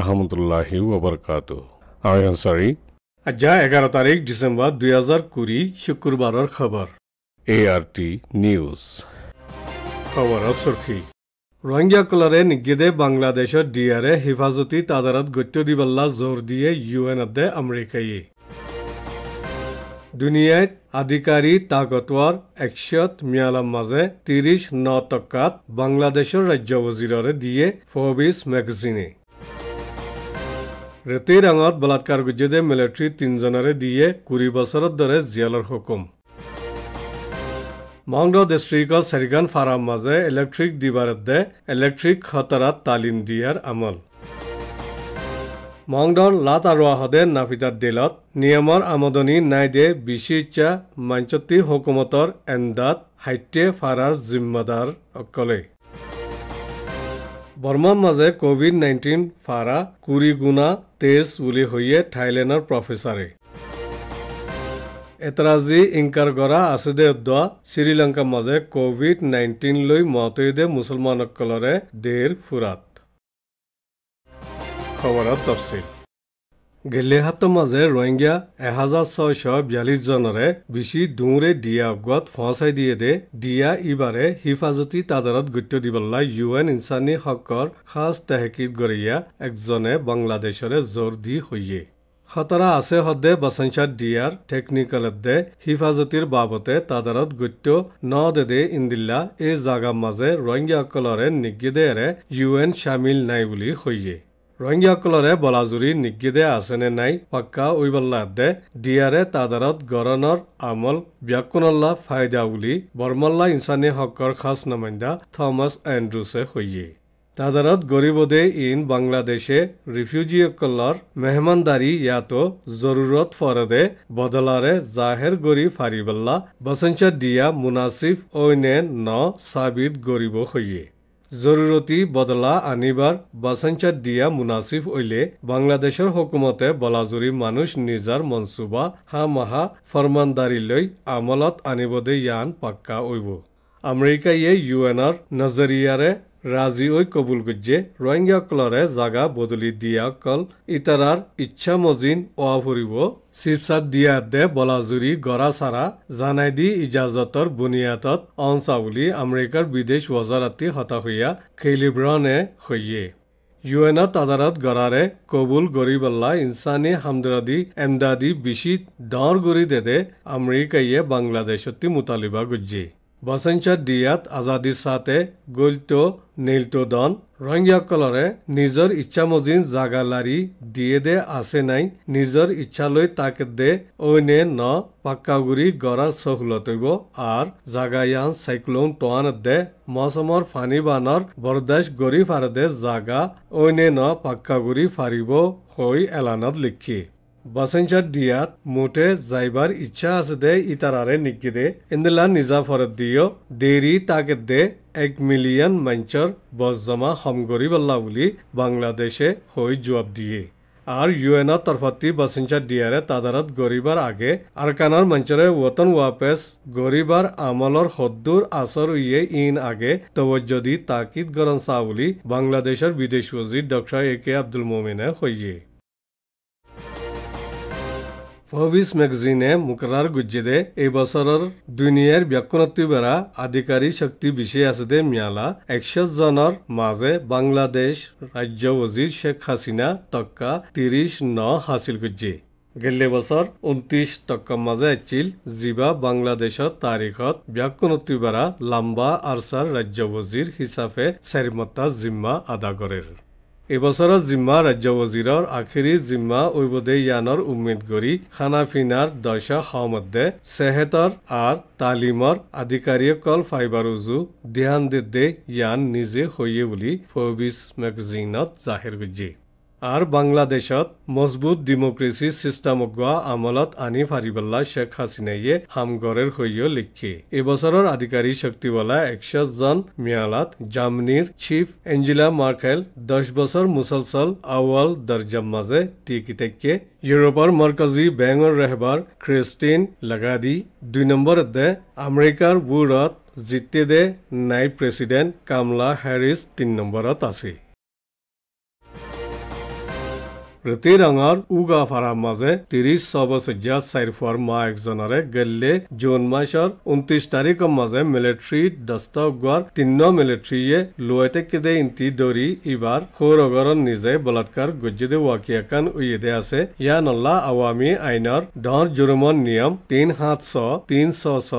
রহমতুল্লাহ ওবরকাত আমি আনসারি আজ্জা এগারো তারিখ ডিসেম্বর দুই হাজার কুড়ি শুক্রবারের খবর এ আর টি নিউজ খবর সুরখি রোহিঙ্গা কলরে নিগিদে বাংলাদেশের ডিয়ারে হেফাজতি তাদারত গত্য দিবাল্লা জোর দিয়ে ইউএন আদে আমেরিকাই দুনিয়ায় আধিকারী তাকতওয়ার একশত মিয়ালার মাঝে তিরিশ ন টকাত বাংলাদেশের রাজ্য বজিররে দিয়ে ফোবিস ম্যাগাজিনে ৰেতিৰাঙত বলাৎকাৰ গুজেদে মিলিট্ৰী তিনিজনেৰে দিয়ে কুৰি বছৰৰ দৰে জিয়ালৰ হুকুম মংগ ডিষ্ট্ৰিক্টৰ চেৰিগান ফাৰাম মাজে ইলেক্ট্ৰিক দিবাৰত দে ইলেক্ট্ৰিক খতৰাত তালিম দিয়াৰ আমল মংগৰ লাট আৰু আহদে নাফিদাৰ দিলত নিয়মৰ আমদনী নাই দে বিচিচা মাঞ্চতী হুকুমতৰ এণ্ডাত হাইটে ফাৰাৰ জিম্মাদাৰ বৰ্মাৰ মাজে কভিড নাইণ্টিন ফাৰা কুৰি গুণা তেজ বুলি হৈয়ে থাইলেণ্ডৰ প্ৰফেচাৰে এটৰাজী ইংকাৰ কৰা আছে দে উদ্বা শ্ৰীলংকাৰ মাজে কভিড নাইণ্টিন লৈ মতৈদে মুছলমানসকলৰে দেৰ ফুৰাত খবৰত তফচিল মাজে ৰোহিংগা এহাজাৰ ছয়শ বিয়াল্লিছ জনেৰে বেছি দুৰে দিয়া গত ফঁচাই দিয়ে দে দিয়া ইবাৰে হিফাজতি তাদাৰত গত্য দিবলৈ ইউ এন ইনচানী হকৰ খাচ তেহকিত একজনে বাংলাদেশৰে জোৰ দি হৈয়ে খতৰা আছে সদে বসনচাদ ডিয়াৰ টেকনিকলতে হিফাজতীৰ বাবতে তাদাৰত গত্য ন দে দে ইন্দিল্লা এই জাগাৰ মাজে ৰোহিংগীসকলৰে নিগিদেৰে ইউ এন চামিল নাই বুলি সৈয়ে ৰোহিংগীসকলৰে বলাজুৰি নিগিদে আছেনে নাই পাক্কা উইবল্লাদে দিয়াৰে তাদাৰত গৰণৰ আমল ব্যাকুনল্লা ফাইদা বুলি বৰ্মল্লা ইনচানী হকৰ খাচ নমাইন্দা থমাছ এণ্ড্ৰুছে সৈয়ে তাদাৰত গৰিবদে ইন বাংলাদেশে ৰিফিউজীসকলৰ মেহমানদাৰী ইয়াতো জৰুৰত ফৰদে বদলাৰে জাহেৰ গৰি ফাৰিবল্লা বচনচা দিয়া মুনাচিফ অইনে ন চাবিদ গৰিব সৈয়ে জৰুৰতী বদলা আনিবাৰ বাচনচাত দিয়া মুনাচিফ অইলে বাংলাদেশৰ হকুমতে বলাজুৰি মানুহ নিজৰ মনচুবা হামাহা ফৰমানদাৰীলৈ আমলত আনিব দে য়ান পাক্কা অইব আমেৰিকাইয়ে ইউ এনৰ নজৰিয়াৰে ৰাজি ঐ কবুল গুজে ৰোহিংগাসকলৰে জাগা বদলি দিয়া কল ইটাৰাৰ ইচ্ছা মজিন অ ফুৰিব শিৱচাৰ দিয়া দে বলাজুৰি গৰাচাৰা জানাই দি ইজাজতৰ বুনিয়াদত অঞ্চা বুলি আমেৰিকাৰ বিদেশ বজাৰাতি হতাশয়া খেলিব্ৰনে সৈয়ে ইউ এনত আদালত গড়াৰে কবুল গৰিবল্লা ইনছানী হামদৰাদি এমদাদি বিচি দৰ গৰি দেদে আমেৰিকাইয়ে বাংলাদেশতি মোতালিবা গুজ্জি বসঞ্চাত দিয়াত আজাদি চাতে গল্ত নীলত দন ৰহিংগীয়াসকলৰে নিজৰ ইচ্ছামজিন জাগা লাৰি দিয়ে দে আছে নাই নিজৰ ইচ্ছালৈ তাকে দে অইনে ন পাক্কাগুৰি গড়াৰ চখ লতৈব আৰু জাগায়ান চাইক্লোন টোৱান দে মৌচুমৰ ফানী বানৰ বৰদাস গৰি ফাৰ দে জাগা অইনে ন পাক্কাগুৰি ফাৰিব হৈ এলানত লিখি বাছেঞ্জাৰ দিয়াত মুঠে যাইবাৰ ইচ্ছা আছে দে ইতাৰাৰে নিকি দে এনেলা নিজা ফৰত দিয় দেৰি তাকে দে এক মিলিয়ন মঞ্চৰ বছ জমা সমগৰি বল্লা বুলি বাংলাদেশে হৈ জবাব দিয়ে আর ইউএনর তরফতি বাসিঞ্চার ডিয়ারে তাদারত গরিবার আগে আরকানার মঞ্চরে ওয়তন ওয়াপেস গরিবার আমলর হদ্দুর আসর ইয়ে ইন আগে তবজ্জদি তাকিদ গরন সাউলি বাংলাদেশের বিদেশ ওজির ডক্টর এ কে আব্দুল মোমিনে হইয়ে ಫಹಬೀಸ್ ಮ್ಯಾಗಝೀನೆ ಮುಕರಾರ್ ಗುಜ್ಜಿದೆ ಈ ಬಸರರ್ ದುನಿಯರ್ ಬ್ಯಕ್ಕನತ್ತಿ ಬೆರ শক্তি ಶಕ್ತಿ আছে দে মিয়ালা একশো জনের মাঝে বাংলাদেশ রাজ্য বজির শেখ হাসিনা তক্কা তিরিশ ন হাসিল গুজ্জে গেলে বছর উনত্রিশ টক্কা মাজে আছিল জিবা বাংলাদেশের তারিখত ব্যাকুনতিবারা লাম্বা আরসার রাজ্য বজির হিসাবে চারিমত্তা জিম্মা আদা করের এবছৰৰ জিম্মা ৰাজ্য ৱজিৰৰ আখিৰী জিম্মা ঐবদে য়ানৰ উম্মেদ কৰি খানাফিনাৰ দৰ্শ সমধ্যে চেহেতৰ আৰ তালিমৰ আধিকাৰীয়ে কল ফাইবাৰ উজু ধ্যান দে য়ান নিজে হৈয়ে বুলি ফৰবিছ মেগজিনত জাহিৰ কৰিছে আৰু বাংলাদেশত মজবুত ডেমক্ৰেচি চিষ্টেমক আমলত আনি ফাৰিবল্লা শ্বেখ হাছিনাইয়ে হামগড়ৰ সৈয় লিখি এইবছৰৰ আধিকাৰী শক্তিৱালা একচাছ জন মিয়ালাত জামনিৰ চিফ এঞ্জেলা মাৰ্কেল দহ বছৰ মুছলচল আৱাল দৰ্জাম মাজে টিকিটাকে ইউৰোপৰ মৰকজী বেংকৰ ৰেহবাৰ ক্ৰিষ্টিন লাগাদি দুই নম্বৰত দে আমেৰিকাৰ বুৰত জিতে দে নাই প্ৰেচিডেণ্ট কামলা হেৰিছ তিনি নম্বৰত আছে প্ৰতি ৰঙৰ উগা ফাৰাৰ মাজে ত্ৰিশ ছবছজ্যাত চাৰিফৰ মা একজনেৰে গেল্লে জুন মাছৰ ঊনত্ৰিশ তাৰিখৰ মাজে মিলিট্ৰী দস্ত গোৱাৰ তিন্ন মিলিট্ৰীয়ে লোৱাইতে কেদে ইন্তি দৌৰি ইবাৰ সৌৰগৰৰ নিজে বলাৎকাৰ গজ্জিদে ৱাকিয়াকান উয়েদে আছে ইয়া নলা আৱামী আইনৰ ধৰ জুৰুমৰ নিয়ম তিন সাত ছ তিন ছ ছ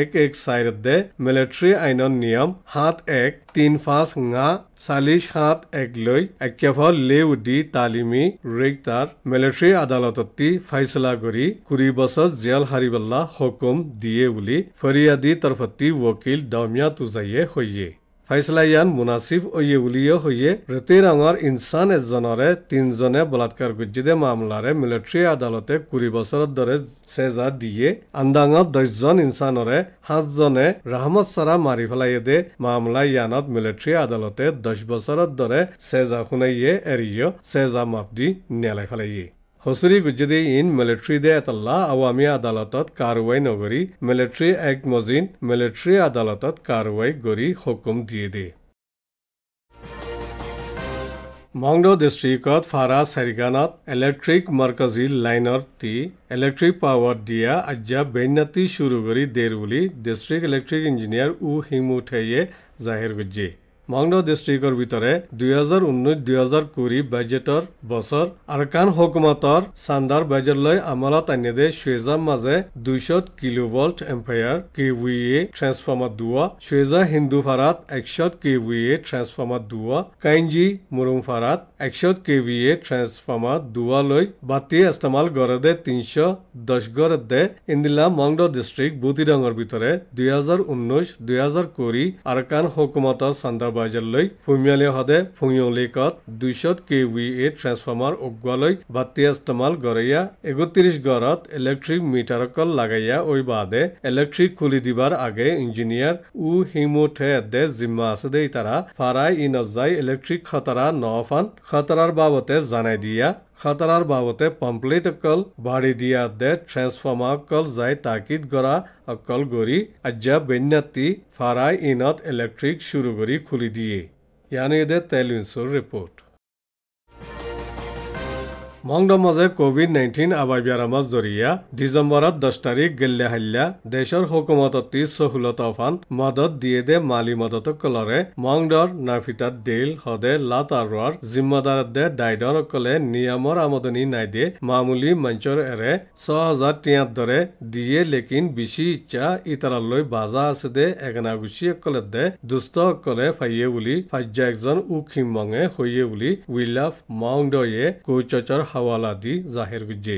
এক এক চাৰিদে মিলিট্ৰী আইনৰ নিয়ম সাত এক তিন পাঁচ ঙা চালিছ সাত একলৈ একেফল লেউ দি তালিমী ৰেক্তাৰ মিলিটাৰী আদালততি ফাইচলা কৰি কুৰি বছৰ জেল সাৰিবলা হুকুম দিয়ে বুলি ফৰিয়াদী তৰফতি ৱকীল দমিয়া তুজাইয়ে সৈয়ে ফাইচলা ইয়ান মুনাচিব অয়ে বুলিও হৈয়ে ৰেতি ৰঙৰ ইনচান এজনৰে তিনিজনে বলাৎকাৰ গুজিদে মামলাৰে মিলিটাৰী আদালতে কুৰি বছৰৰ দৰে চেজা দিয়ে আন্দাঙত দহজন ইনচানৰে সাতজনে ৰহমদ চাৰা মাৰি পেলাই দে মামলা ইয়ানত মিলিটাৰী আদালতে দহ বছৰৰ দৰে চেজা শুনাইয়ে এৰিয় চেজা মাপ দি নেলাই পেলাইয়ে হুঁচৰি গুজৰি ইন মিলিট্ৰী দে এটল্লা আৱামী আদালতত কাৰোৱাই নগৰি মিলিট্ৰী এক মজিন মিলিট্ৰী আদালতত কাৰোৱাই গৰি হুকুম দিয়ে দে মংগ ডিষ্ট্ৰিক্টত ফাৰা চাৰিগানত ইলেক্ট্ৰিক মাৰ্কজী লাইনৰ টি ইলেক্ট্ৰিক পাৱাৰ দিয়া আজ্যা বেনাতি চুৰু কৰি দেৰ বুলি ডিষ্ট্ৰিক্ট ইলেক্ট্ৰিক ইঞ্জিনিয়াৰ উ হিমুঠেয়ে জাহিৰ গুজ্জি মগ্ন ডিষ্ট্ৰিক্টৰ ভিতৰত দুহেজাৰ ঊনৈছ দুহেজাৰ কুৰি বাজেটৰ বছৰ আৰকান হকুমতৰ চান্দাৰ বাজেটলৈ আমলত আনি দে চুৱেজাৰ মাজে দুইশ kilo volt ampere K V A transformer দুৱা চুৱেজাৰ হিন্দু ভাৰাত একশ কে ৱি এ ট্ৰেন্সফৰ্মাৰ দুৱা কাইঞ্জি মুৰুম ভাৰাত একশ কে ৱি এ ট্ৰেন্সফৰ্মাৰ দুৱালৈ বাতি ইস্তেমাল গড়ে দে তিনিশ দহ গড়ে দে ইন্দিলা মংড ডিষ্ট্ৰিক্ট বুটিডাঙৰ ভিতৰত দুহেজাৰ ঊনৈছ দুহেজাৰ কুৰি আৰকান হকুমতৰ চান্দাৰ বাজাৰলৈ ভূমিয়ালী সদে ভূঞ লেকত দুইশ কে ভি এ ট্ৰেন্সফৰ্মাৰ উগোৱালৈ বাতিয়া ইস্তমাল গৰিয়া একত্ৰিশ গড়ত ইলেক্ট্ৰিক মিটাৰক লগাইয়া ঐ বাদে ইলেক্ট্ৰিক খুলি দিবাৰ আগে ইঞ্জিনিয়াৰ উ হিমুঠে দে জিম্মা আছে দেই তাৰা ফাৰাই ই নজাই ইলেক্ট্ৰিক খতৰা নফান খতৰাৰ বাবতে জানাই দিয়া খাতাৰাৰ বাবতে পম্প্লেট অকল বাঢ়ি দিয়া দে ট্ৰেঞ্চফৰ্মাৰ অকল যাই তাকিদ গৰা অকল গৰি আজ্যা বেন্যাতি ফাৰাই ইনত ইলেক্ট্ৰিক চুৰু কৰি খুলি দিয়ে ইয়ানে দে তেল ৰিপৰ্ট মংডমজে কোভিড নাইন্টিন আবাব্যারামাজ জরিয়া ডিসেম্বরত দশ তারিখ গেল্লে হাল্লা দেশের হকুমত সহুলত আফান মদত দিয়ে দে মালি মদত কলরে মংডর নাফিতা দিল হদে লাতার জিম্মদার দে ডাইডর কলে নিয়মর আমদনি নাই দিয়ে মামুলি মঞ্চর এরে ছ হাজার তিয়াত্তরে দিয়ে লেকিন বিশি ইচ্ছা ইতালালই বাজা আছে দে এগনাগুচি অকলে দে দুস্থ অকলে ফাইয়ে বুলি ফাজ্য একজন মঙে হইয়ে বুলি উইল অফ মংডয়ে কৌচচর হাৱালা দি জাহিৰ বিজে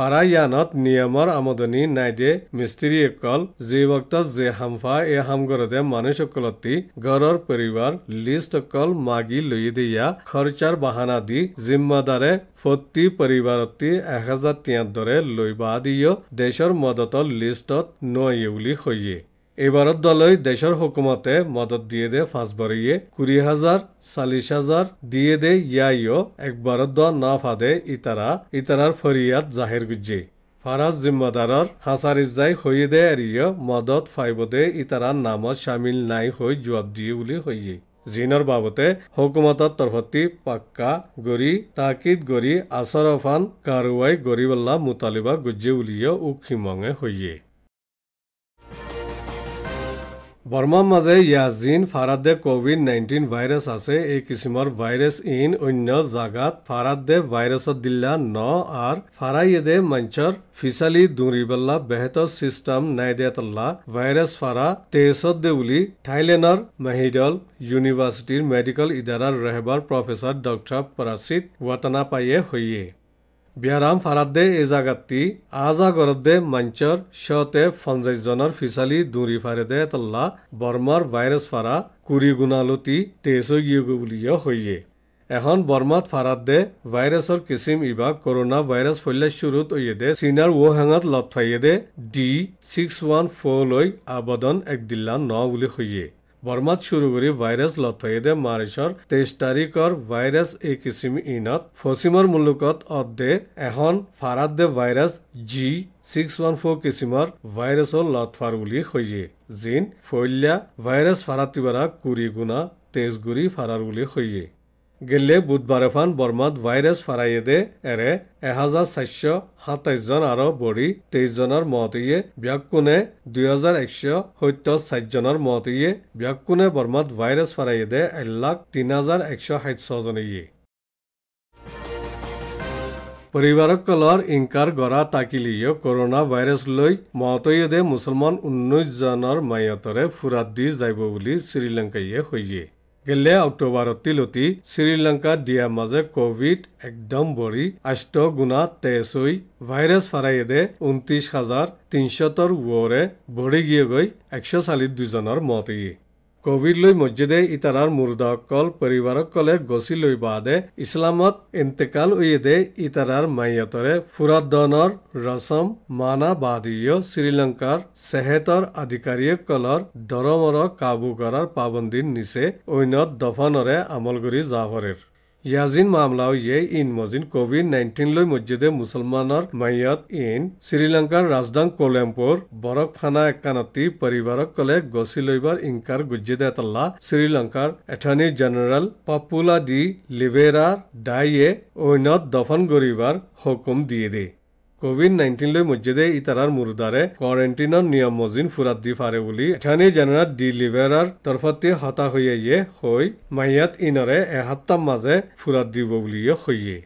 ফাৰাই ইয়ানত নিয়মৰ আমদনি নাইদে মিস্ত্ৰী অকল যি বক্ত যে হামফা এই হামগৰতে মানুহসকলতি ঘৰৰ পৰিবাৰ লিষ্ট অকল মাগি লৈ দিয়া খৰচাৰ বাহানা দি জিম্মাদাৰে প্ৰতি পৰিবাৰতে এহেজাৰ তিয়াত দৰে লৈ বা দিয় দেশৰ মদতৰ লিষ্টত নয়ে বুলি সৈয়ে এইবাৰত দলে দেশৰ হকুমতে মদত দিয়ে দে ফাঁচ বাৰীয়ে কুৰি হাজাৰ চাল্লিছ হাজাৰ দিয়ে দে ইয়াইও একবাৰত দ না ফাদে ইতাৰা ইতাৰাৰ ফৰিয়াদ জাহিৰ গুজ্জে ফাৰাজ জিম্মাদাৰৰ হাঁচাৰ ইজাই হৈয়ে দে এৰিয় মদত ফাইবদে ইতাৰাৰ নামত চামিল নাই হৈ জোৱাব দিয়ে বুলি হৈয়ে জিনৰ বাবতে হকুমতৰ তৰফতি পাক্কা গৰি তাকিদ গৰি আচৰফান কাৰোৱাই গৰিবল্লা মুতালিবা গুজে বুলিয়ে উখিমঙে হৈয়ে বৰ্মাৰ মাজে য়াজিন ফাৰাদ্দে কোভিড নাইণ্টিন ভাইৰাছ আছে এই কিছুমান ভাইৰাছ ইন অন্য জাগাত ফাৰাদ্দে ভাইৰাছত দিলা ন আৰু ফাৰাইয়েদে মঞ্চৰ ফিচালি দুৰিবল্লা বেহেত ছিষ্টেম নাই দিয়াতল্লা ভাইৰাছ ফাৰা তেইছত দে বুলি থাইলেণ্ডৰ মেহিডল ইউনিভাৰ্চিটিৰ মেডিকেল ইদাৰাৰ ৰেহবাৰ প্ৰফেচাৰ ডক্টৰ পৰাচিত ৱাটানাপায়ে হৈয়ে ব্যায়াম ফাৰাদ্দে এ জাগাতি আজাগৰদ্দে মঞ্চৰ শ্বতে ফঞ্জাইজনৰ ফিচালি দুৰি ফাৰেদে তল্লা বৰ্মাৰ ভাইৰাছ ফাৰা কুৰি গুণালতি তেজগীয় বুলিয় হৈয়ে এখন বৰ্মাত ফাৰাদ্দে ভাইৰাছৰ কিচিম ইবা কৰোণা ভাইৰাছ ফল্যাস্বৰূপ অয়েদে চীনাৰ ৱহেঙত লত ফাইয়েদে ডি ছিক্স ওৱান ফ'ৰলৈ আবদন এক দিল্লা ন বুলি সৈয়ে বৰ্মাত চুৰু কৰি ভাইৰাছ লথয়েদে মাৰ্চৰ তেইছ তাৰিখৰ ভাইৰাছ এ কিচিম ইনত ফচিমৰ মুলুকত অদ্দে এখন ফাৰাদ দে virus G six one four কিচিমৰ ভাইৰাছৰ লথফাৰ বুলি সৈয়ে জিন ফৈল্যা ভাইৰাছ ফাৰাতিবাৰা কুৰি গুণা তেজগুৰি ফাৰাৰ বুলি সৈয়ে গেলে বুধবাৰেফান বৰ্মাত ভাইৰাছ ফাৰাইয়েদে এৰে এহাজাৰ চাৰিশ সাতাইশজন আৰু বৰি তেইছজনৰ মহতীয়ে ব্যাকুনে দুহেজাৰ একশ সত্য চাৰিজনৰ মহতীয়ে ব্যাকুনে বৰ্মাত ভাইৰাছ ফাৰাইয়েদে এক লাখ তিনি হাজাৰ একশ ষাঠিছজনীয়ে কলৰ ইংকাৰ গৰা তাকিলিয়ে কৰোণা ভাইৰাছ লৈ মহতয়েদে মুছলমান ঊনৈছজনৰ মায়তৰে ফুৰাত দি যাব বুলি শ্ৰীলংকাইয়ে সহিয়ে গেলে অক্টোবৰত তিলতি শ্ৰীলংকাত দিয়া মাজে কভিড একদম বঢ়ি আষ্ট গুণা হৈ ভাইৰাছ ফাৰাইয়েদে ঊনত্ৰিশ হাজাৰ তিনিশতৰ ৱৰে বঢ়ি গিয়েগৈ একশ চাল্লিছ দুজনৰ মতেই কভিডলৈ মছজিদে ইটাৰাৰ মুৰ্দাসকল পৰিবাৰকলে গচি লৈ বাদে ইছলামত ইন্তেকাল উয়েদে ইটাৰাৰ মায়তৰে ফুৰাদনৰ ৰচম মানা বাদীয় শ্ৰীলংকাৰ চেহেতৰ আধিকাৰীসকলৰ দৰমৰ কাবু কৰাৰ পাবন্দী নিছে ঐনত দফনৰে আমলগুৰি জাহৰেৰ য়াজিন মামলাও য়ে ইন মজিন কোভিড নাইনটিন লৈ মজিদে মুছলমানৰ মায়ত ইন শ্ৰীলংকাৰ ৰাজধান কলেম্পুৰ বৰক ফানা একানতি পৰিবাৰক কলে গছি লৈবাৰ ইংকাৰ গুজিদে তল্লা শ্ৰীলংকাৰ এথানী জেনেৰেল পপুলা ডি লিভেৰাৰ ডাইয়ে অইনত দফন কৰিবাৰ হুকুম দিয়ে দিয়ে কোভিড নাইনটিন লৈ মজিদে ইতাৰাৰ মুৰুদাৰে কোৱাৰেণ্টিনৰ নিয়ম মজিন ফুৰাত দি ফাৰে বুলি এথানী জেনেৰেল ডি লিভেৰাৰ তৰফতে হতাশ হৈয়ে হৈ মাহিয়াত ইনৰে এসপ্তাহ মাজে ফুৰাত দিব বুলিয়ে সৈয়ে